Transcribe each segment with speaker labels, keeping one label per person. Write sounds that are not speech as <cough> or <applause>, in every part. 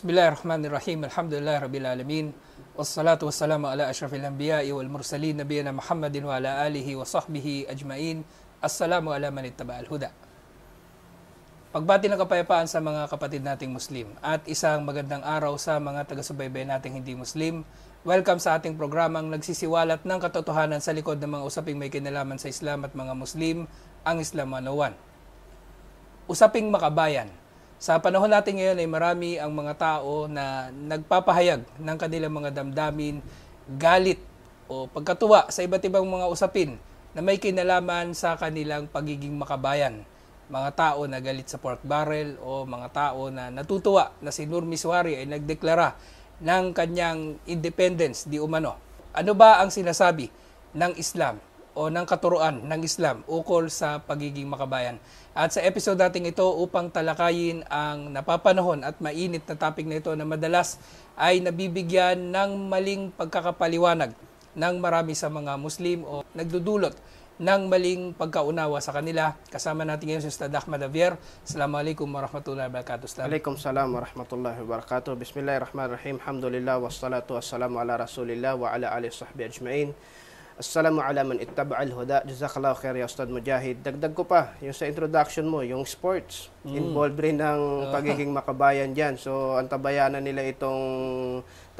Speaker 1: Bismillahirrahmanirrahim. Alhamdulillah Rabbil Alamin. Wassalatu wassalamu ala ashrafil anbiya'i wal mursalin nabiyina Muhammadin wa ala alihi wa sahbihi ajma'in. Assalamu ala man ittaba'al huda. Pagbati ng kapayapaan sa mga kapatid nating Muslim at isang magandang araw sa mga taga-subaybay nating hindi Muslim. Welcome sa ating programang nagsisiwalat ng katotohanan sa likod ng mga usaping may kinalaman sa Islam at mga Muslim, ang Islam 101. Usaping makabayan, sa panahon natin ngayon ay marami ang mga tao na nagpapahayag ng kanilang mga damdamin, galit o pagkatuwa sa iba't ibang mga usapin na may kinalaman sa kanilang pagiging makabayan. Mga tao na galit sa pork barrel o mga tao na natutuwa na si Nur Miswari ay nagdeklara ng kanyang independence di umano. Ano ba ang sinasabi ng Islam o ng katuruan ng Islam ukol sa pagiging makabayan. At sa episode dating ito upang talakayin ang napapanahon at mainit na topic na ito na madalas ay nabibigyan ng maling pagkakapaliwanag ng marami sa mga Muslim o nagdudulot ng maling pagkaunawa sa kanila. Kasama natin ngayon si Ustad Ahmad Javier. Assalamualaikum warahmatullahi wabarakatuh. Ustad. Alaikum
Speaker 2: salam warahmatullahi wabarakatuh. Bismillahirrahmanirrahim. Alhamdulillah wassalatu wassalamu ala rasulillah wa ala alihi sahbihi ajma'in. Assalamu ala man ittaba al-huda. Jazakallahu khair ya Ustad Mujahid. Dagdag ko pa, yung sa introduction mo, yung sports. Mm. Involved rin ng ah. pagiging makabayan dyan. So, antabayanan nila itong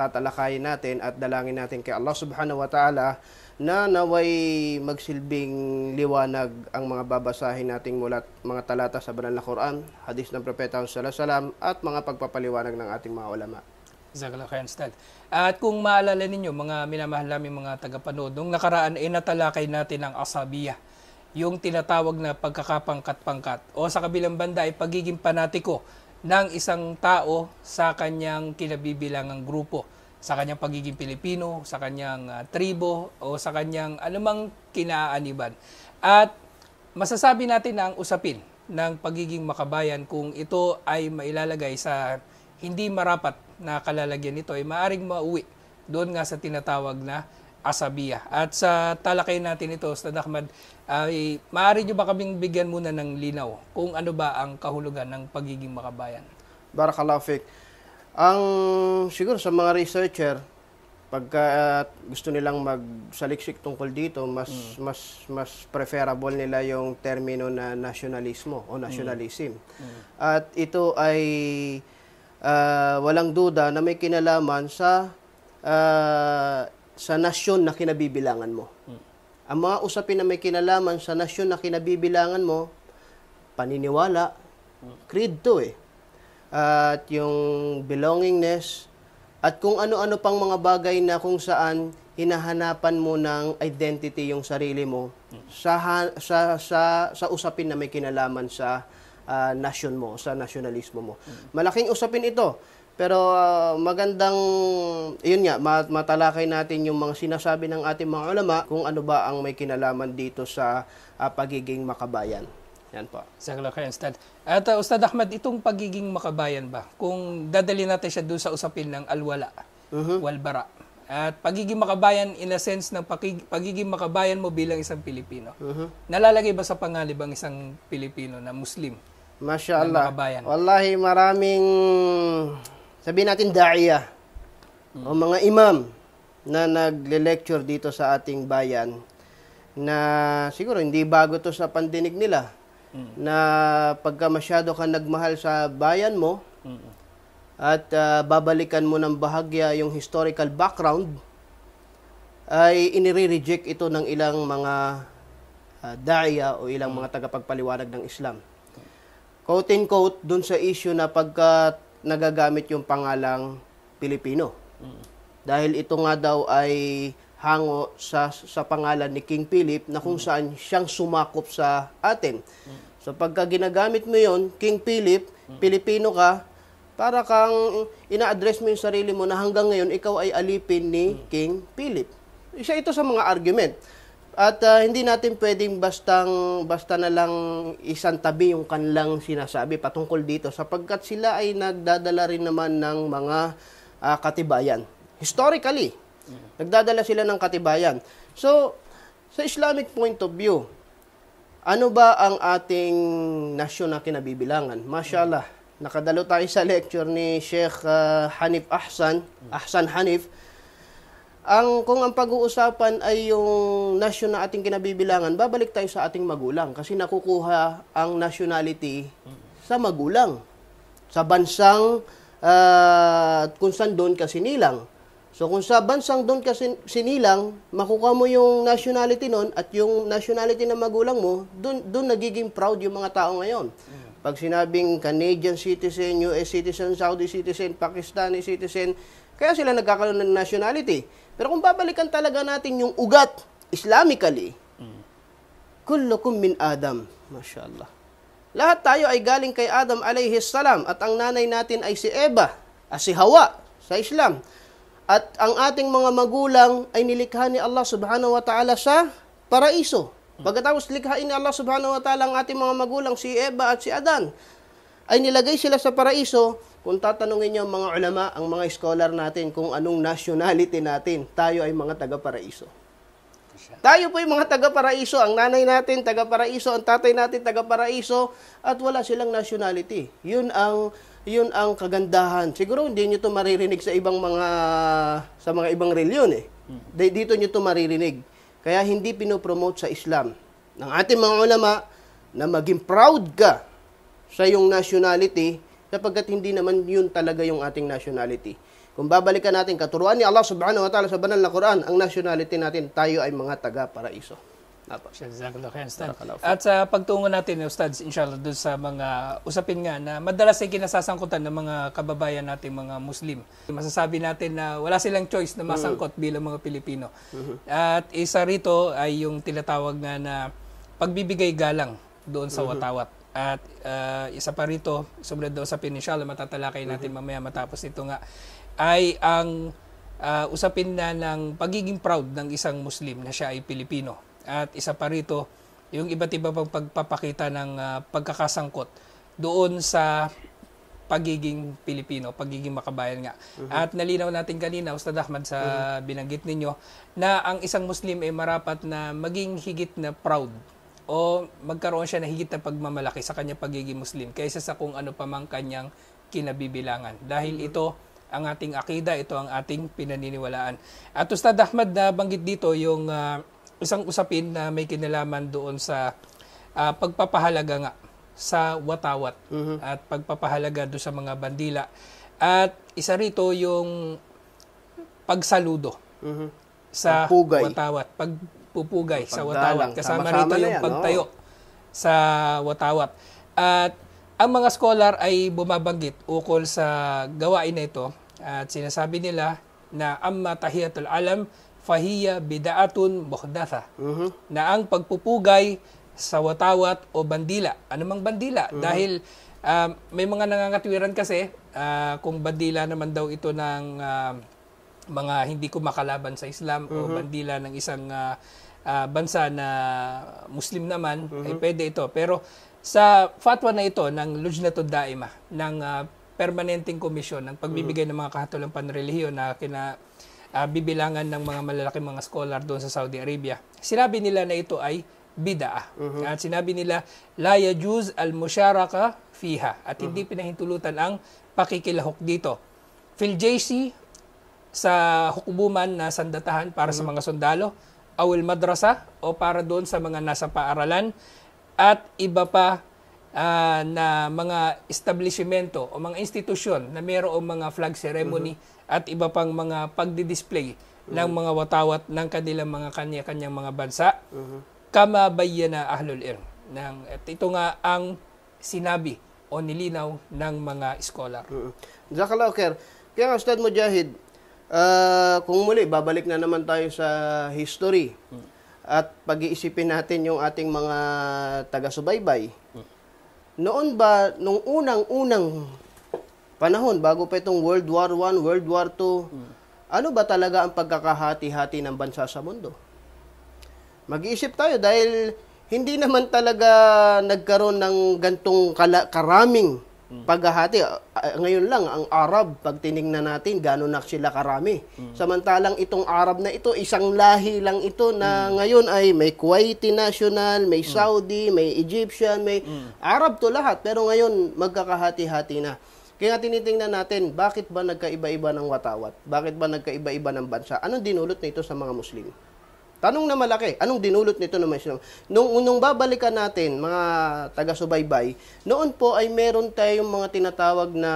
Speaker 2: tatalakayin natin at dalangin natin kay Allah subhanahu wa ta'ala na naway magsilbing liwanag ang mga babasahin nating mulat mga talata sa banal na Quran, hadis ng propeta sallallahu alaihi wasallam at mga pagpapaliwanag ng ating mga ulama.
Speaker 1: Jazakallah Ustad. At kung maalala ninyo, mga minamahal namin mga tagapanood, nung nakaraan ay eh, natalakay natin ang asabiya, yung tinatawag na pagkakapangkat-pangkat o sa kabilang banda ay pagiging panatiko ng isang tao sa kanyang kinabibilangang grupo, sa kanyang pagiging Pilipino, sa kanyang uh, tribo o sa kanyang anumang kinaaniban. At masasabi natin na ang usapin ng pagiging makabayan kung ito ay mailalagay sa hindi marapat na kalalagyan nito ay maaring mauwi doon nga sa tinatawag na asabiya. At sa talakay natin ito, Ustad Ahmad, ay maaari nyo ba kaming bigyan muna ng linaw kung ano ba ang kahulugan ng pagiging makabayan?
Speaker 2: Barakallahu Fik. Ang siguro sa mga researcher, pagka uh, gusto nilang magsaliksik tungkol dito, mas mm. mas mas preferable nila yung termino na nationalismo o mm. nationalism. Mm. Mm. At ito ay uh, walang duda na may kinalaman sa uh, sa nasyon na kinabibilangan mo. Ang mga usapin na may kinalaman sa nasyon na kinabibilangan mo, paniniwala, creed to eh. Uh, at yung belongingness, at kung ano-ano pang mga bagay na kung saan hinahanapan mo ng identity yung sarili mo sa, sa, sa, sa usapin na may kinalaman sa uh, nasyon mo, sa nasyonalismo mo. Malaking usapin ito. Pero uh, magandang, yun nga, matalakay natin yung mga sinasabi ng ating mga ulama kung ano ba ang may kinalaman dito sa uh, pagiging makabayan.
Speaker 1: Yan po. Saklak kayo, Ustad. At uh, Ustad Ahmad, itong pagiging makabayan ba, kung dadali natin siya doon sa usapin ng alwala, uh-huh. walbara, at pagiging makabayan in a sense ng pagig- pagiging makabayan mo bilang isang Pilipino, uh-huh. nalalagay ba sa pangalib ang isang Pilipino na Muslim Mashallah.
Speaker 2: Wallahi, maraming, sabi natin, daiya Hmm. O mga imam na nagle-lecture dito sa ating bayan na siguro hindi bago to sa pandinig nila mm. na pagka masyado ka nagmahal sa bayan mo mm. at uh, babalikan mo ng bahagya yung historical background ay inire-reject ito ng ilang mga uh, ah, daya o ilang mm. mga tagapagpaliwanag ng Islam coat and coat dun sa issue na pagka nagagamit yung pangalang Pilipino. Mm. Dahil ito nga daw ay hango sa sa pangalan ni King Philip na kung mm. saan siyang sumakop sa atin. Mm. So pagka ginagamit mo 'yon, King Philip, mm. Pilipino ka, para kang ina-address mo yung sarili mo na hanggang ngayon ikaw ay alipin ni mm. King Philip. Isa ito sa mga argument. At uh, hindi natin pwedeng bastang basta na lang isang tabi yung kanlang sinasabi patungkol dito sapagkat sila ay nagdadala rin naman ng mga uh, katibayan. Historically, mm-hmm. nagdadala sila ng katibayan. So, sa Islamic point of view, ano ba ang ating nasyon na kinabibilangan? Mashallah, mm-hmm. nakadalo tayo sa lecture ni Sheikh uh, Hanif Ahsan, mm-hmm. Ahsan Hanif, ang kung ang pag-uusapan ay yung nasyon na ating kinabibilangan, babalik tayo sa ating magulang kasi nakukuha ang nationality sa magulang. Sa bansang uh, kung saan doon ka sinilang. So kung sa bansang doon ka sinilang, makukuha mo yung nationality noon at yung nationality ng magulang mo, doon doon nagiging proud yung mga tao ngayon. Pag sinabing Canadian citizen, US citizen, Saudi citizen, Pakistani citizen, kaya sila nagkakaroon ng nationality. Pero kung babalikan talaga natin yung ugat, Islamically, kullukum min Adam. Mashallah. Lahat tayo ay galing kay Adam alayhi salam at ang nanay natin ay si Eva, ah, si Hawa sa Islam. At ang ating mga magulang ay nilikha ni Allah subhanahu wa ta'ala sa paraiso. Pagkatapos likhain ni Allah subhanahu wa ta'ala ang ating mga magulang, si Eva at si Adan, ay nilagay sila sa paraiso kung tatanungin niyo ang mga ulama, ang mga scholar natin kung anong nationality natin, tayo ay mga taga-paraiso. Tayo po yung mga taga-paraiso. Ang nanay natin, taga-paraiso. Ang tatay natin, taga-paraiso. At wala silang nationality. Yun ang yun ang kagandahan. Siguro hindi niyo to maririnig sa ibang mga sa mga ibang reliyon eh. Dito niyo to maririnig. Kaya hindi pino-promote sa Islam ng ating mga ulama na maging proud ka sa iyong nationality sapagkat hindi naman yun talaga yung ating nationality. Kung babalikan natin, katuruan ni Allah subhanahu wa ta'ala sa banal na Quran, ang nationality natin, tayo ay mga taga-paraiso.
Speaker 1: At sa pagtungo natin, Ustaz, inshallah, doon sa mga usapin nga na madalas ay kinasasangkutan ng mga kababayan natin, mga Muslim. Masasabi natin na wala silang choice na mm. masangkot bilang mga Pilipino. Mm-hmm. At isa rito ay yung tinatawag nga na pagbibigay galang doon sa mm-hmm. watawat. At uh, isa pa rito, sumunod daw sa pinishal, matatalakay natin mm-hmm. mamaya matapos ito nga, ay ang uh, usapin na ng pagiging proud ng isang Muslim na siya ay Pilipino. At isa pa rito, yung iba't iba pang pagpapakita ng uh, pagkakasangkot doon sa pagiging Pilipino, pagiging makabayan nga. Mm-hmm. At nalinaw natin kanina, Ustad Ahmad, sa mm-hmm. binanggit ninyo, na ang isang Muslim ay marapat na maging higit na proud o magkaroon siya ng higit na pagmamalaki sa kanyang pagiging Muslim kaysa sa kung ano pa mang kanyang kinabibilangan. Dahil mm-hmm. ito ang ating akida, ito ang ating pinaniniwalaan. At Ustad Ahmad na banggit dito yung uh, isang usapin na may kinalaman doon sa uh, pagpapahalaga nga sa watawat mm-hmm. at pagpapahalaga doon sa mga bandila. At isa rito yung pagsaludo mm-hmm. sa pugay. watawat. Pag pupugay sa Watawat. Kasama rito yung yan, pagtayo oh. sa Watawat. At ang mga scholar ay bumabanggit ukol sa gawain na ito at sinasabi nila na amma tahiyatul alam fahiya bidaatun muhdatha uh-huh. na ang pagpupugay sa watawat o bandila anumang bandila uh-huh. dahil uh, may mga nangangatwiran kasi uh, kung bandila naman daw ito ng uh, mga hindi ko makalaban sa Islam mm-hmm. o bandila ng isang uh, uh, bansa na Muslim naman, eh, mm-hmm. ay pwede ito. Pero sa fatwa na ito ng Lujnatud Daima, ng uh, permanenteng komisyon ng pagbibigay mm-hmm. ng mga kahatulang panrelihiyon na kina uh, bibilangan ng mga malalaking mga scholar doon sa Saudi Arabia. Sinabi nila na ito ay bidaa. Mm-hmm. At sinabi nila la yajuz al-musharaka fiha at mm-hmm. hindi pinahintulutan ang pakikilahok dito. Fil JC sa hukbuman na sandatahan para mm-hmm. sa mga sundalo, awil madrasa o para doon sa mga nasa paaralan at iba pa uh, na mga establishmento o mga institusyon na mayroong mga flag ceremony mm-hmm. at iba pang mga pagdidisplay mm-hmm. ng mga watawat ng kanilang mga kanya-kanyang mga bansa mm-hmm. kama bayyana ahlul ilm ng at ito nga ang sinabi o nilinaw ng mga scholar. Mm-hmm. Jazakallahu khair. Kaya Ustad Mujahid, Uh, kung muli,
Speaker 2: babalik na naman tayo sa history. At pag-iisipin natin yung ating mga taga-subaybay. Noon ba, nung unang-unang panahon, bago pa itong World War I, World War II, ano ba talaga ang pagkakahati-hati ng bansa sa mundo? Mag-iisip tayo dahil hindi naman talaga nagkaroon ng gantong kala- karaming Mm. Paghahati, ah, ah, ngayon lang, ang Arab, pag tinignan natin, gano'n na sila karami. Mm. Samantalang itong Arab na ito, isang lahi lang ito na mm. ngayon ay may Kuwaiti national, may mm. Saudi, may Egyptian, may mm. Arab to lahat. Pero ngayon, magkakahati-hati na. Kaya tinitingnan natin, bakit ba nagkaiba-iba ng watawat? Bakit ba nagkaiba-iba ng bansa? Anong dinulot nito sa mga Muslim? Tanong na malaki, anong dinulot nito ng Islam? Nung, nung babalikan natin, mga taga-subaybay, noon po ay meron tayong mga tinatawag na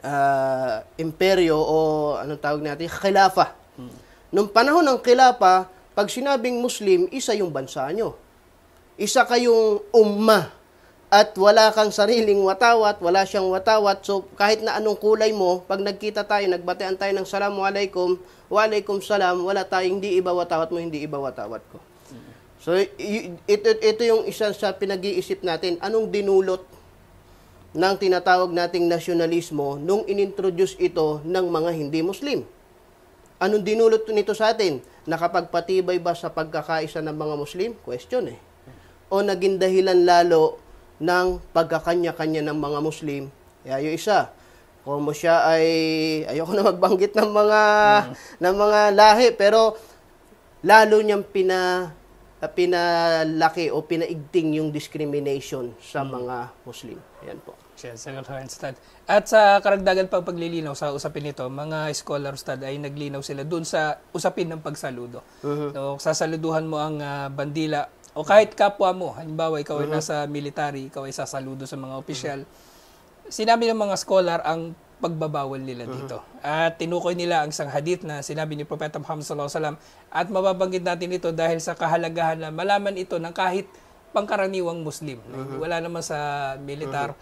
Speaker 2: uh, imperyo o anong tawag natin, khilafa. Hmm. Nung panahon ng khilafa, pag sinabing Muslim, isa yung bansa nyo. Isa kayong umma at wala kang sariling watawat, wala siyang watawat. So kahit na anong kulay mo, pag nagkita tayo, nagbatean tayo ng salamu alaykum, wa alaykum salam, wala tayong hindi iba watawat mo, hindi iba watawat ko. So ito, ito yung isa sa pinag-iisip natin, anong dinulot ng tinatawag nating nasyonalismo nung inintroduce ito ng mga hindi Muslim. Anong dinulot nito sa atin? Nakapagpatibay ba sa pagkakaisa ng mga Muslim? Question eh. O naging dahilan lalo ng pagkakanya-kanya ng mga Muslim. Yeah, yung isa, kung mo siya ay ayoko na magbanggit ng mga mm. ng mga lahi pero lalo niyang pina pinalaki o pinaigting yung discrimination sa mm. mga Muslim. Ayan po.
Speaker 1: At sa karagdagan pang paglilinaw sa usapin nito, mga scholar stud ay naglinaw sila dun sa usapin ng pagsaludo. Uh-huh. Mm-hmm. No, sasaluduhan mo ang uh, bandila o kahit kapwa mo, halimbawa ikaw ay mhm. nasa military, ikaw ay sasaludo sa mga opisyal, sinabi ng mga scholar ang pagbabawal nila mhm. dito. At tinukoy nila ang isang hadith na sinabi ni Propeta Muhammad sallallahu alaihi wasallam at mababanggit natin ito dahil sa kahalagahan na malaman ito ng kahit pangkaraniwang Muslim. Mhm. Wala naman sa militar.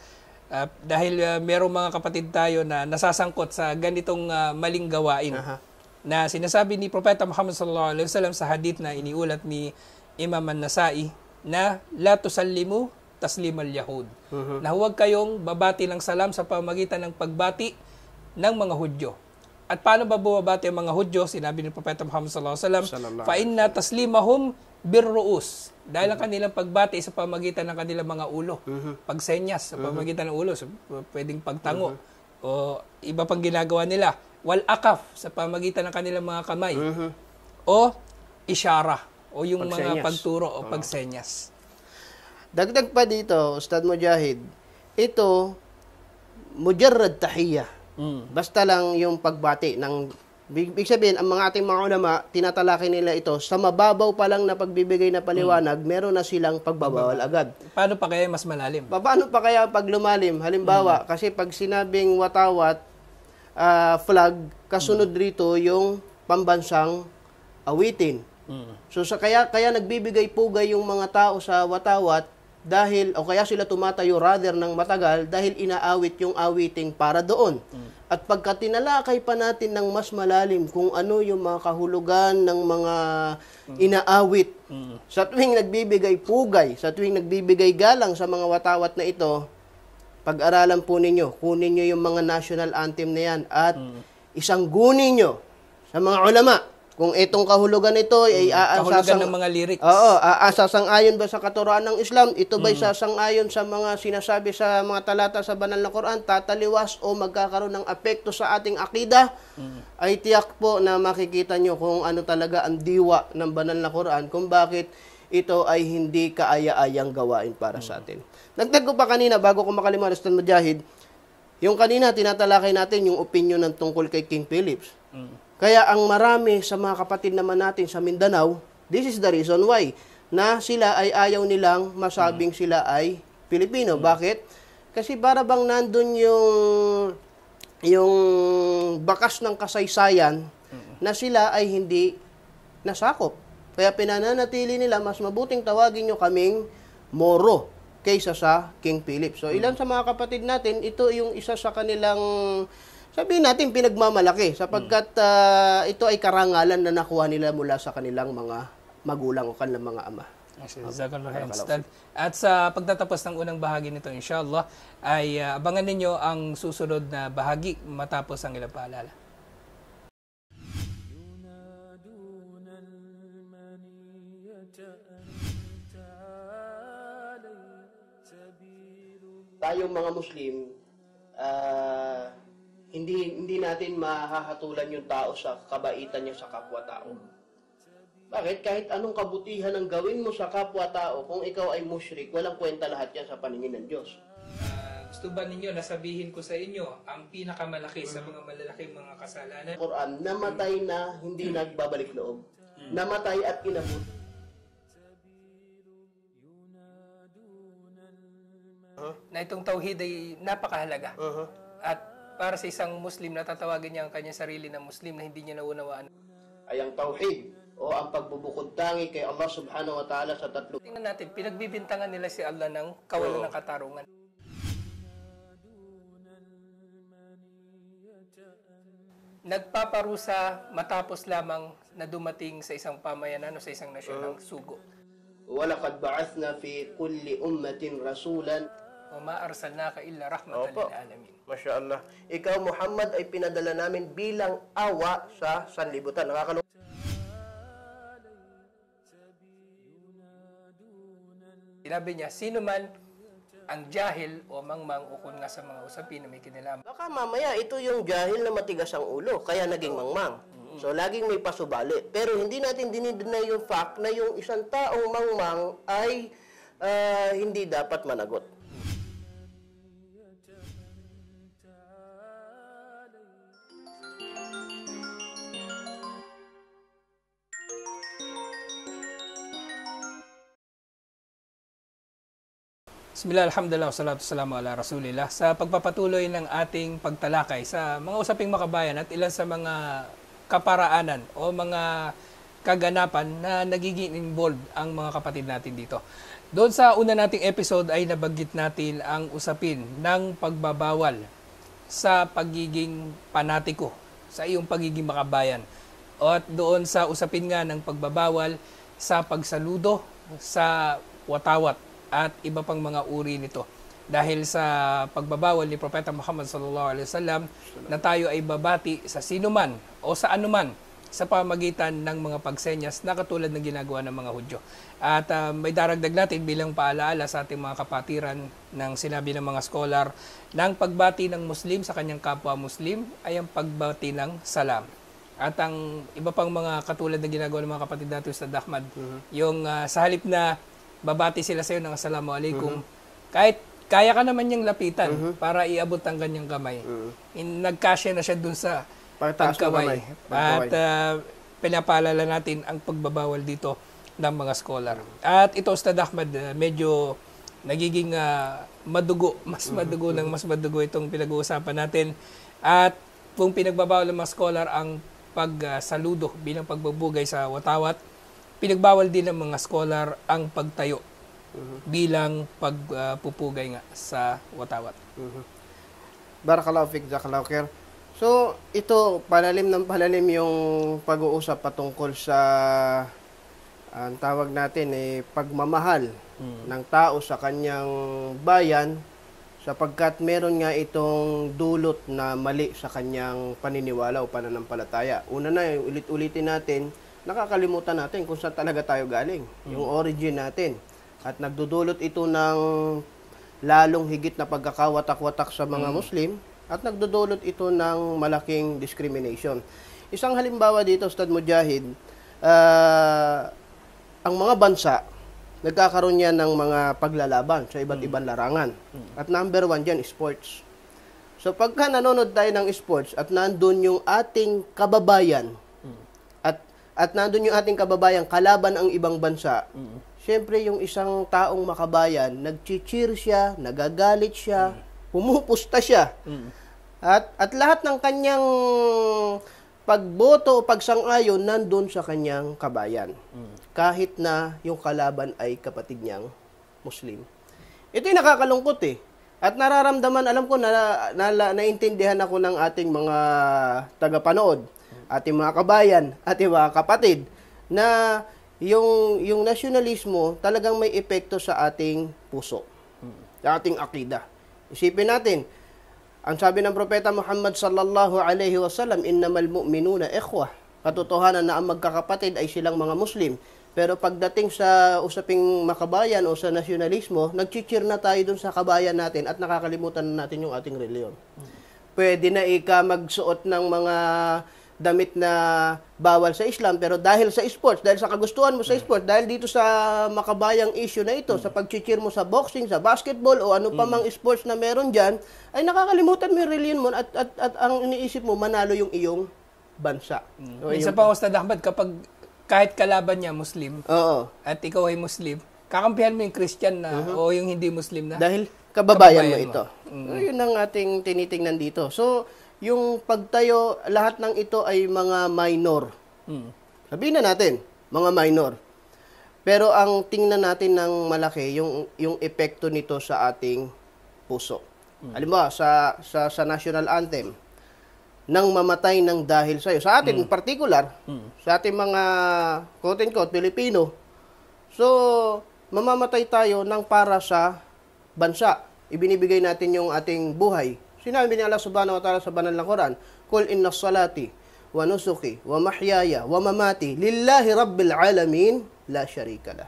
Speaker 1: Uh, dahil uh, merong mga kapatid tayo na nasasangkot sa ganitong uh, maling gawain uh-huh. na sinasabi ni Propeta Muhammad sallallahu alaihi wasallam sa hadith na iniulat ni Imam An-Nasai na la tusallimu taslimal yahud. Uh-huh. Na huwag kayong babati ng salam sa pamagitan ng pagbati ng mga Hudyo. At paano ba bumabati ang mga Hudyo? Sinabi ni Propeta Muhammad sallallahu alaihi wasallam, "Fa inna taslimahum birruus." Dahil ang mm-hmm. kanilang pagbati sa pamagitan ng kanilang mga ulo. Uh-huh. Pagsenyas sa pamagitan ng ulo, sa pwedeng pagtango. Uh-huh. O iba pang ginagawa nila. Wal akaf sa pamagitan ng kanilang mga kamay. Uh-huh. O isyara o yung pagsenyas. mga pagturo o pagsenyas.
Speaker 2: Dagdag pa dito, Ustad Mujahid, ito, mujarrad tahiyya. Mm. Basta lang yung pagbati ng Ibig sabihin, ang mga ating mga ulama, tinatalaki nila ito, sa mababaw pa lang na pagbibigay na paliwanag, hmm. meron na silang pagbabawal agad. Paano pa kaya mas malalim? Paano pa kaya pag lumalim? Halimbawa, hmm. kasi pag sinabing watawat, uh, flag, kasunod hmm. rito yung pambansang awitin. So sa kaya kaya nagbibigay pugay yung mga tao sa watawat dahil o kaya sila tumatayo rather ng matagal dahil inaawit yung awiting para doon. Mm. At pagka tinalakay pa natin ng mas malalim kung ano yung mga kahulugan ng mga mm. inaawit mm. sa tuwing nagbibigay pugay, sa tuwing nagbibigay galang sa mga watawat na ito, pag-aralan po ninyo, kunin nyo yung mga national anthem na yan at mm. isang gunin nyo sa mga ulama kung itong kahulugan ito ay hmm, aasasang kahulugan ng
Speaker 1: mga lyrics. Oo,
Speaker 2: aasasang ayon ba sa katuruan ng Islam? Ito ba mm. ayon sa mga sinasabi sa mga talata sa banal na Quran? Tataliwas o magkakaroon ng apekto sa ating akida? Mm. Ay tiyak po na makikita nyo kung ano talaga ang diwa ng banal na Quran kung bakit ito ay hindi kaaya-ayang gawain para mm. sa hmm. atin. Nagtag ko pa kanina bago ko makalimutan Ustad Mujahid, yung kanina tinatalakay natin yung opinion ng tungkol kay King Philips. Mm. Kaya ang marami sa mga kapatid naman natin sa Mindanao, this is the reason why, na sila ay ayaw nilang masabing sila ay Pilipino. Bakit? Kasi para bang nandun yung yung bakas ng kasaysayan na sila ay hindi nasakop. Kaya pinananatili nila, mas mabuting tawagin nyo kaming Moro kaysa sa King Philip. So ilan sa mga kapatid natin, ito yung isa sa kanilang Sabihin natin pinagmamalaki sapagkat uh, ito ay karangalan na nakuha nila mula sa kanilang mga magulang o kanilang mga ama.
Speaker 1: At sa pagtatapos ng unang bahagi nito, inshallah, ay uh, abangan ninyo ang susunod na bahagi matapos ang ilang paalala.
Speaker 2: Tayong mga Muslim, uh, hindi, hindi natin mahahatulan yung tao sa kabaitan niya sa kapwa-tao. Bakit? Kahit anong kabutihan ang gawin mo sa kapwa-tao, kung ikaw ay mushrik, walang kwenta lahat yan sa paningin ng Diyos.
Speaker 1: Uh, gusto ba ninyo nasabihin ko sa inyo ang pinakamalaki sa mga malalaking mga kasalanan? Quran, namatay
Speaker 2: na hindi nagbabalik loob. Hmm. Namatay at inabot.
Speaker 1: Huh? Na itong tauhid ay napakahalaga. Uh-huh. At para sa isang Muslim na tatawagin niya ang kanyang sarili na Muslim na hindi niya naunawaan
Speaker 2: ay ang tauhid o ang pagbubukod tangi kay Allah subhanahu wa ta'ala sa tatlo.
Speaker 1: Tingnan natin, pinagbibintangan nila si Allah ng kawalan ng katarungan. Nagpaparusa matapos lamang na dumating sa isang pamayanan o sa isang nasyon ng sugo. Walakad ba'athna fi kulli
Speaker 2: ummatin rasulan.
Speaker 1: Wa ma arsalnaka illa rahmatan lil alamin.
Speaker 2: Masya Allah. Ikaw, Muhammad, ay pinadala namin bilang awa sa sanlibutan.
Speaker 1: Nakakalungkot. Sinabi niya, sino man ang jahil o mangmang ukon nga sa mga usapin na may kinalaman.
Speaker 2: Baka mamaya, ito yung jahil na matigas ang ulo, kaya naging mangmang. So, laging may pasubali. Pero hindi natin dinideny yung fact na yung isang taong mangmang ay uh, hindi dapat managot.
Speaker 1: Bismillah, alhamdulillah, salatu salamu ala rasulillah. Sa pagpapatuloy ng ating pagtalakay sa mga usaping makabayan at ilan sa mga kaparaanan o mga kaganapan na nagiging involved ang mga kapatid natin dito. Doon sa una nating episode ay nabanggit natin ang usapin ng pagbabawal sa pagiging panatiko, sa iyong pagiging makabayan. At doon sa usapin nga ng pagbabawal sa pagsaludo sa watawat at iba pang mga uri nito. Dahil sa pagbabawal ni Propeta Muhammad sallallahu alaihi wasallam na tayo ay babati sa sinuman o sa anuman sa pamagitan ng mga pagsenyas na katulad ng ginagawa ng mga Hudyo. At uh, may daragdag natin bilang paalaala sa ating mga kapatiran ng sinabi ng mga scholar ng pagbati ng Muslim sa kanyang kapwa Muslim ay ang pagbati ng salam. At ang iba pang mga katulad ng ginagawa ng mga kapatid natin sa Dahmad, mm-hmm. yung uh, sa halip na babati sila sa'yo ng assalamu alaikum, mm-hmm. kahit kaya ka naman niyang lapitan mm-hmm. para iabot ang ganyang kamay. Mm-hmm. nagkasya na siya dun sa pagkamay. At uh, pinapaalala natin ang pagbabawal dito ng mga scholar. At ito, Ustad Ahmad, ah, medyo nagiging uh, madugo, <laughs> mas mhm. madugo mm-hmm. ng mhm. mas madugo itong pinag-uusapan natin. At kung pinagbabawal ng mga scholar ang pagsaludo bilang pagbubugay sa watawat, Pinagbawal din ng mga scholar ang pagtayo mm-hmm. bilang pagpupugay uh, nga sa watawat. Mm-hmm. Barakallahu fik, Jakallahu Kher.
Speaker 2: So, ito, palalim ng palalim yung pag-uusap patungkol sa ang tawag natin eh pagmamahal hmm. ng tao sa kanyang bayan sapagkat meron nga itong dulot na mali sa kanyang paniniwala o pananampalataya. Una na, ulit-ulitin natin, nakakalimutan natin kung saan talaga tayo galing, mm. yung origin natin. At nagdudulot ito ng lalong higit na pagkakawatak-watak sa mga mm. Muslim at nagdudulot ito ng malaking discrimination. Isang halimbawa dito, Ustad Mujahid, uh, ang mga bansa, nagkakaroon niya ng mga paglalaban sa iba't mm. ibang larangan. Mm. At number one dyan, sports. So pagka nanonood tayo ng sports at nandun yung ating kababayan at nandun yung ating kababayan kalaban ang ibang bansa, mm-hmm. syempre yung isang taong makabayan, nagchichir siya, nagagalit siya, mm-hmm. pumupusta siya. Mm-hmm. At, at lahat ng kanyang pagboto o pagsang-ayon nandun sa kanyang kabayan. Mm-hmm. Kahit na yung kalaban ay kapatid niyang Muslim. Ito yung nakakalungkot eh. At nararamdaman, alam ko na, na, na naintindihan ako ng ating mga tagapanood ating mga kabayan, ating mga kapatid na yung yung nasyonalismo talagang may epekto sa ating puso, sa ating akida. Isipin natin, ang sabi ng propeta Muhammad sallallahu alaihi wasallam, innamal mu'minuna ikhwa. Katotohanan na ang magkakapatid ay silang mga Muslim. Pero pagdating sa usaping makabayan o sa nasyonalismo, nagchichir na tayo dun sa kabayan natin at nakakalimutan na natin yung ating reliyon. Pwede na ika magsuot ng mga damit na bawal sa Islam pero dahil sa sports, dahil sa kagustuhan mo sa mm. sports, dahil dito sa makabayang issue na ito, mm. sa pagchichir mo sa boxing, sa basketball o ano pa mm. mang sports na meron dyan, ay nakakalimutan mo yung reliyon mo at, at, at ang iniisip mo, manalo yung iyong bansa.
Speaker 1: Mm. O pa, Ustad Ahmad, kapag kahit kalaban niya Muslim Oo. at ikaw ay Muslim, kakampihan mo yung Christian na uh-huh. o yung hindi Muslim na. Dahil kababayan, kababayan mo, mo ito. Mm. So, yun ang ating
Speaker 2: tinitingnan dito. So, yung pagtayo, lahat ng ito ay mga minor. Mm. Sabihin na natin, mga minor. Pero ang tingnan natin ng malaki, yung, yung epekto nito sa ating puso. Mm. Alam sa, sa, sa national anthem, nang mamatay ng dahil sa'yo. Sa atin, mm. in particular, mm. sa ating mga quote-unquote Pilipino, so, mamamatay tayo ng para sa bansa. Ibinibigay natin yung ating buhay Sinabi ni Allah subhanahu wa ta'ala sa banal na Quran, Kul inna salati wa nusuki wa mahyaya wa mamati lillahi rabbil alamin la sharika la.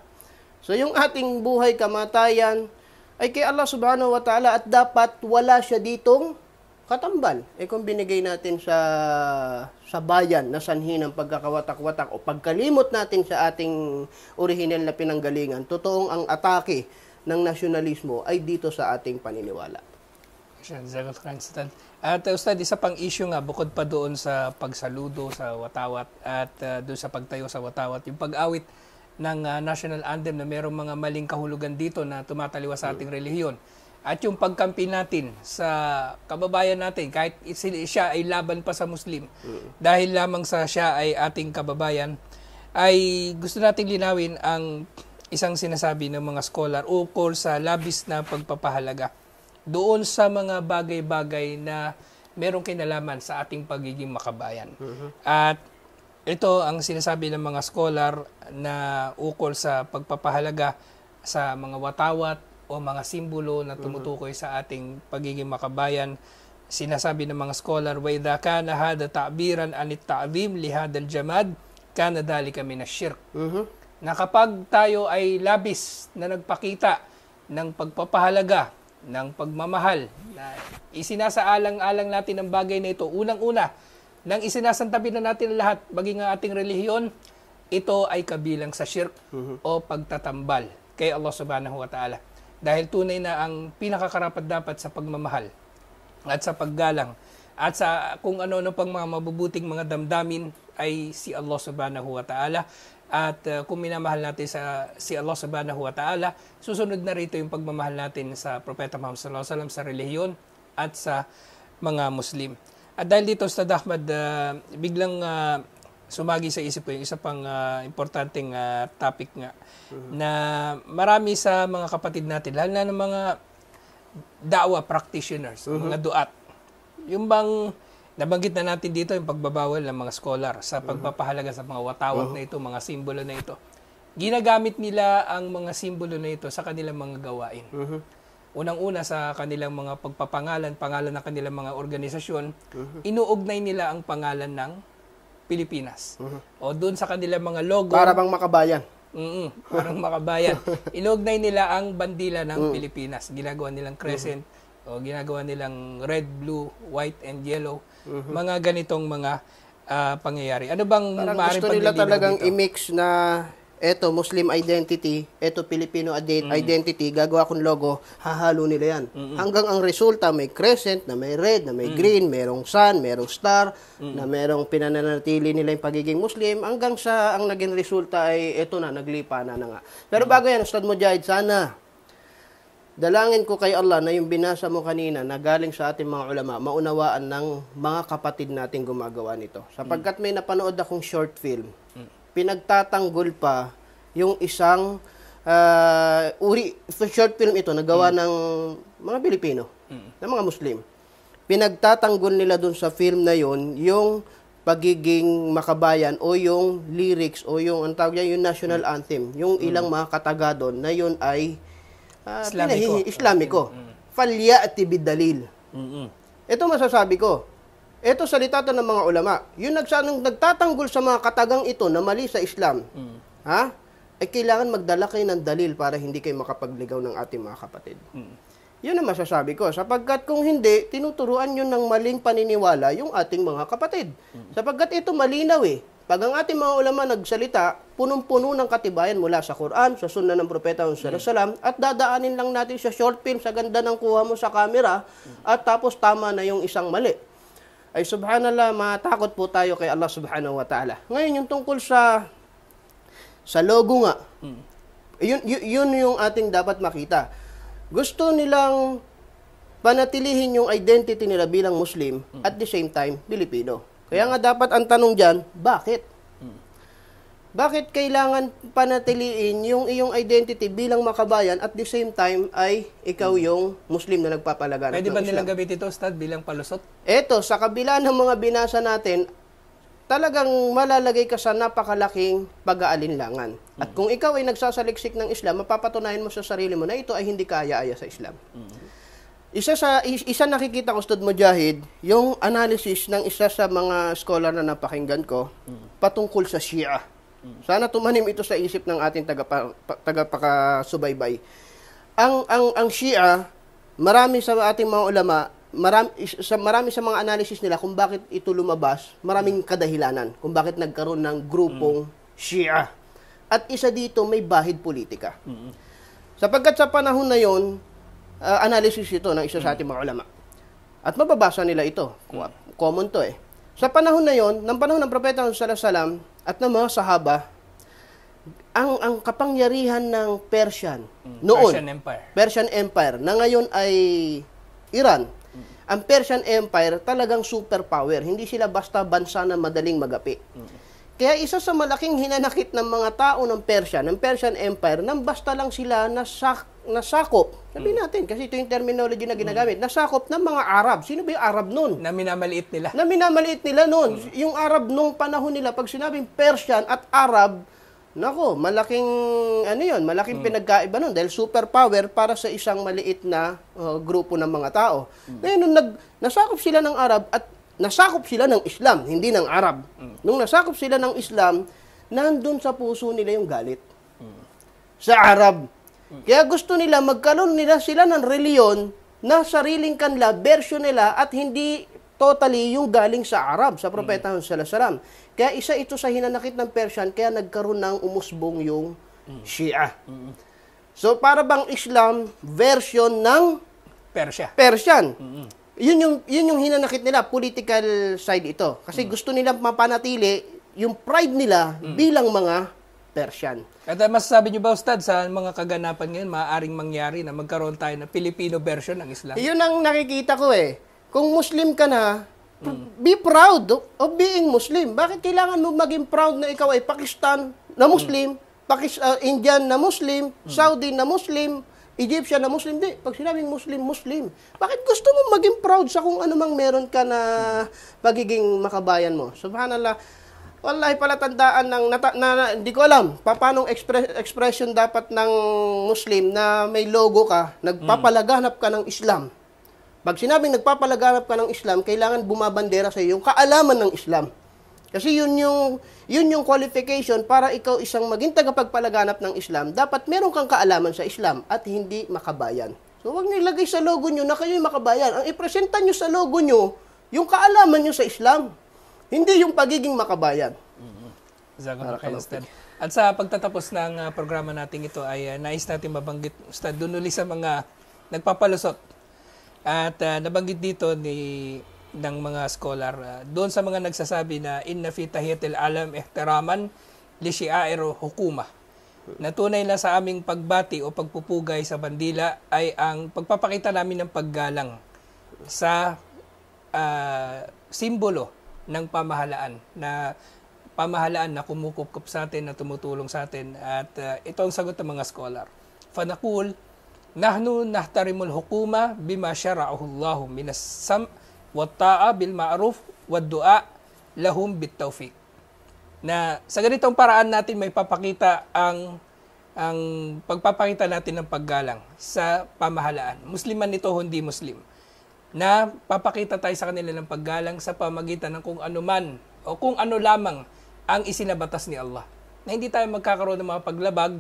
Speaker 2: So yung ating buhay kamatayan ay kay Allah subhanahu wa ta'ala at dapat wala siya ditong katambal. Eh kung binigay natin sa sa bayan na sanhi ng pagkakawatak-watak o pagkalimot natin sa ating orihinal na pinanggalingan, totoong ang atake ng nasyonalismo ay dito sa ating paniniwala.
Speaker 1: Sagot Constant. At uh, Ustad, isa pang issue nga bukod pa doon sa pagsaludo sa Watawat at uh, doon sa pagtayo sa Watawat, yung pag-awit ng uh, national anthem na mayroong mga maling kahulugan dito na tumataliwa sa ating relihiyon. At yung pagkampi natin sa kababayan natin, kahit siya ay laban pa sa Muslim, dahil lamang sa siya ay ating kababayan, ay gusto nating linawin ang isang sinasabi ng mga scholar ukol sa labis na pagpapahalaga doon sa mga bagay-bagay na merong kinalaman sa ating pagiging makabayan. Mm-hmm. At ito ang sinasabi ng mga scholar na ukol sa pagpapahalaga sa mga watawat o mga simbolo na mm-hmm. tumutukoy mm-hmm. sa ating pagiging makabayan. Sinasabi ng mga scholar, وَإِذَا كَانَ هَذَا تَعْبِيرًا عَنِ التَّعْظِيمِ لِهَذَا الْجَمَادِ كَانَ ذَلِكَ مِنَ الشِّرْكِ mm-hmm. na kapag tayo ay labis na nagpakita ng pagpapahalaga ng pagmamahal na isinasaalang-alang natin ang bagay na ito. Unang-una, nang isinasantabi na natin lahat, baging ang ating relihiyon, ito ay kabilang sa shirk uh-huh. o pagtatambal kay Allah subhanahu wa ta'ala. Dahil tunay na ang pinakakarapat dapat sa pagmamahal at sa paggalang at sa kung ano-ano pang mga mabubuting mga damdamin ay si Allah subhanahu wa ta'ala at uh, kung minamahal natin sa si Allah subhanahu wa ta'ala, susunod na rito yung pagmamahal natin sa Propeta Muhammad sallallahu alaihi wasallam sa relihiyon at sa mga Muslim. At dahil dito sa Ahmad, uh, biglang uh, sumagi sa isip ko yung isa pang uh, importanteng uh, topic nga mm-hmm. na marami sa mga kapatid natin, lalo na ng mga dawa practitioners, mm-hmm. mga duat. Yung bang Nabanggit na natin dito yung pagbabawal ng mga scholar sa mhm. pagpapahalaga sa mga watawat mhm. na ito, mga simbolo na ito. Ginagamit nila ang mga simbolo na ito sa kanilang mga gawain. Mhm. Unang-una sa kanilang mga pagpapangalan, pangalan ng kanilang mga organisasyon, inuugnay nila ang pangalan ng Pilipinas. O doon sa kanilang mga logo. Para
Speaker 2: bang makabayan.
Speaker 1: Mm parang makabayan. <laughs> Inuugnay nila ang bandila ng mm. Pilipinas. Ginagawa nilang crescent o ginagawa nilang red, blue, white, and yellow mm-hmm. mga ganitong mga uh, pangyayari. Ano bang Parang gusto nila talagang
Speaker 2: i-mix na eto Muslim identity, eto Filipino mm. identity, gagawa akong logo, hahalo nila yan. Mm-mm. Hanggang ang resulta may crescent, na may red, na may mm. green, merong sun, merong star, Mm-mm. na merong pinananatili nila yung pagiging Muslim, hanggang sa ang naging resulta ay eto na, naglipa na na nga. Pero mm. bago yan, Ustad Mujahid, sana Dalangin ko kay Allah na yung binasa mo kanina na galing sa ating mga ulama, maunawaan ng mga kapatid nating gumagawa nito. Sapagkat may napanood akong short film, pinagtatanggol pa yung isang uh, uri, short film ito, nagawa mm. ng mga Pilipino, mm. ng mga Muslim. Pinagtatanggol nila dun sa film na yon yung pagiging makabayan o yung lyrics o yung ang tawag niya, yung national anthem, yung ilang mm. mga kataga doon na yun ay uh, ah, Islamiko. Islamiko. Mm-hmm. Falyati bidalil. Mm-hmm. Ito masasabi ko. Ito salita to ng mga ulama. Yung nagsanong nagtatanggol sa mga katagang ito na mali sa Islam. Mm-hmm. Ha? Ay eh, kailangan magdala kayo ng dalil para hindi kayo makapagligaw ng ating mga kapatid. Mm-hmm. Yun ang masasabi ko. Sapagkat kung hindi, tinuturuan yun ng maling paniniwala yung ating mga kapatid. Mm. Sapagkat ito malinaw eh. Pag ang ating mga ulama nagsalita, punong-puno ng katibayan mula sa Quran, sa sunna ng Propeta Muhammad SAW, at dadaanin lang natin sa short film, sa ganda ng kuha mo sa camera, at tapos tama na yung isang mali. Ay subhanallah, matakot po tayo kay Allah subhanahu wa ta'ala. Ngayon, yung tungkol sa sa logo nga, hmm. yun, yun, yun yung ating dapat makita. Gusto nilang panatilihin yung identity nila bilang Muslim, hmm. at the same time, Pilipino. Kaya nga dapat ang tanong dyan, bakit? Hmm. Bakit kailangan panatiliin yung iyong identity bilang makabayan at the same time ay ikaw hmm. yung Muslim na nagpapalaganap Pwede ba nilang Islam?
Speaker 1: gamitin ito, Ustad, bilang palusot?
Speaker 2: Eto, sa kabila ng mga binasa natin, talagang malalagay ka sa napakalaking pag-aalinlangan. At hmm. kung ikaw ay nagsasaliksik ng Islam, mapapatunayan mo sa sarili mo na ito ay hindi kaya-aya sa Islam. Hmm. Isa sa isa nakikita ko stud Mujahid, yung analysis ng isa sa mga scholar na napakinggan ko patungkol sa Shia. Sana tumanim ito sa isip ng ating tagapa, tagapakasubaybay. Ang ang ang Shia, marami sa ating mga ulama, marami sa marami sa mga analysis nila kung bakit ito lumabas, maraming kadahilanan kung bakit nagkaroon ng grupong Shia. At isa dito may bahid politika. Sapagkat sa panahon na 'yon, uh, analysis ito ng isa sa hmm. ating mga ulama. At mababasa nila ito. Common to eh. Sa panahon na yon, ng panahon ng Propeta Muhammad Salam at ng mga sahaba, ang ang kapangyarihan ng Persian mm, noon Persian Empire. Persian Empire na ngayon ay Iran. Mm. Ang Persian Empire talagang superpower. Hindi sila basta bansa na madaling magapi. Mm. Kaya isa sa malaking hinanakit ng mga tao ng Persia, ng Persian Empire, nang basta lang sila nasak, nasakop Sabihin mm. natin, kasi ito yung terminology na ginagamit. Mm. Nasakop ng mga Arab. Sino ba yung
Speaker 1: Arab noon? Na minamaliit nila.
Speaker 2: Na minamaliit nila noon. Mm. Yung Arab nung panahon nila, pag sinabing Persian at Arab, nako, malaking, ano yun, malaking pinagkaiba noon. Dahil superpower para sa isang maliit na uh, grupo ng mga tao. Ngayon, nung nag, nasakop sila ng Arab at nasakop sila ng Islam, hindi ng Arab. Nung nasakop sila ng Islam, nandun sa puso nila yung galit. Sa Arab, kaya gusto nila magkaroon nila sila ng reliyon na sariling kanla, version nila at hindi totally yung galing sa Arab, sa Propeta mm. Sallallahu Kaya isa ito sa hinanakit ng Persian, kaya nagkaroon ng umusbong yung
Speaker 1: mm. Shia. Mm.
Speaker 2: So para bang Islam version ng Persia. Persian. Mm-hmm. Yun yung yun yung hinanakit nila, political side ito. Kasi mm. gusto nila mapanatili yung pride nila mm. bilang mga
Speaker 1: Persian. At uh, masasabi niyo ba, Ustad, sa mga kaganapan ngayon, maaaring mangyari na magkaroon tayo ng Filipino version ng Islam? Yun
Speaker 2: ang nakikita ko eh. Kung Muslim ka na, mm. be proud of being Muslim. Bakit kailangan mo maging proud na ikaw ay Pakistan na Muslim, mm. Pakis, uh, Indian na Muslim, mm. Saudi na Muslim, Egyptian na Muslim? Di, pag sinabing Muslim, Muslim. Bakit gusto mo maging proud sa kung anumang meron ka na magiging makabayan mo? Subhanallah Wallahi pala tandaan ng nata, na, na, hindi ko alam paano express, expression dapat ng Muslim na may logo ka, nagpapalaganap ka ng Islam. Pag sinabing nagpapalaganap ka ng Islam, kailangan bumabandera sa iyo yung kaalaman ng Islam. Kasi yun yung yun yung qualification para ikaw isang maging tagapagpalaganap ng Islam, dapat meron kang kaalaman sa Islam at hindi makabayan. So huwag niyo ilagay sa logo niyo na kayo makabayan. Ang ipresenta niyo sa logo niyo yung kaalaman niyo sa Islam. Hindi yung pagiging makabayan.
Speaker 1: Mm-hmm. At sa pagtatapos ng uh, programa nating ito ay uh, nais natin mabanggit Ustad doon uli sa mga nagpapalusot. At uh, nabanggit dito ni ng mga scholar uh, doon sa mga nagsasabi na inna fi tahiyatil alam ihtiraman li syi'airo hukuma na tunay na sa aming pagbati o pagpupugay sa bandila ay ang pagpapakita namin ng paggalang sa uh, simbolo ng pamahalaan na pamahalaan na kumukupkup sa atin, na tumutulong sa atin. At uh, ito ang sagot ng mga scholar. Fanakul, Nahnu nahtarimul hukuma bima syara'ahu Allahu minas sam wa ta'a bil ma'ruf wa du'a lahum bit tawfiq. Na sa ganitong paraan natin may papakita ang ang pagpapakita natin ng paggalang sa pamahalaan. Musliman nito, hindi Muslim na papakita tayo sa kanila ng paggalang sa pamagitan ng kung ano man o kung ano lamang ang isinabatas ni Allah. Na hindi tayo magkakaroon ng mga paglabag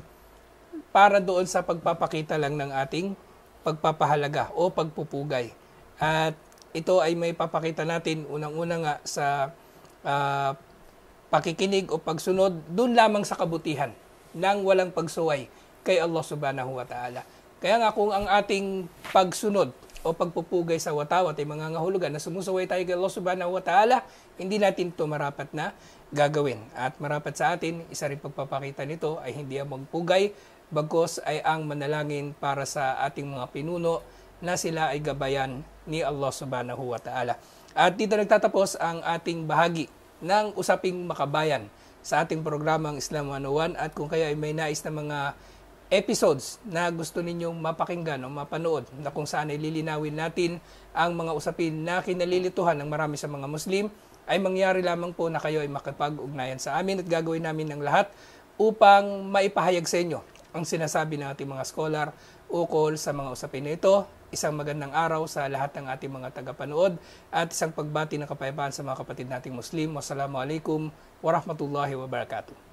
Speaker 1: para doon sa pagpapakita lang ng ating pagpapahalaga o pagpupugay. At ito ay may papakita natin unang-una nga sa uh, pakikinig o pagsunod doon lamang sa kabutihan ng walang pagsuway kay Allah subhanahu wa ta'ala. Kaya nga kung ang ating pagsunod o pagpupugay sa watawat ay mga ngahulugan na sumusuway tayo kay Allah subhanahu wa ta'ala, hindi natin to marapat na gagawin. At marapat sa atin, isa rin pagpapakita nito ay hindi ang magpugay, bagos ay ang manalangin para sa ating mga pinuno na sila ay gabayan ni Allah subhanahu wa ta'ala. At dito nagtatapos ang ating bahagi ng usaping makabayan sa ating programang Islam 101 at kung kaya ay may nais na mga episodes na gusto ninyong mapakinggan o mapanood na kung saan ay lilinawin natin ang mga usapin na kinalilituhan ng marami sa mga Muslim ay mangyari lamang po na kayo ay makipag-ugnayan sa amin at gagawin namin ng lahat upang maipahayag sa inyo ang sinasabi ng ating mga scholar ukol sa mga usapin na ito. Isang magandang araw sa lahat ng ating mga tagapanood at isang pagbati ng kapayapaan sa mga kapatid nating Muslim. Wassalamualaikum warahmatullahi wabarakatuh.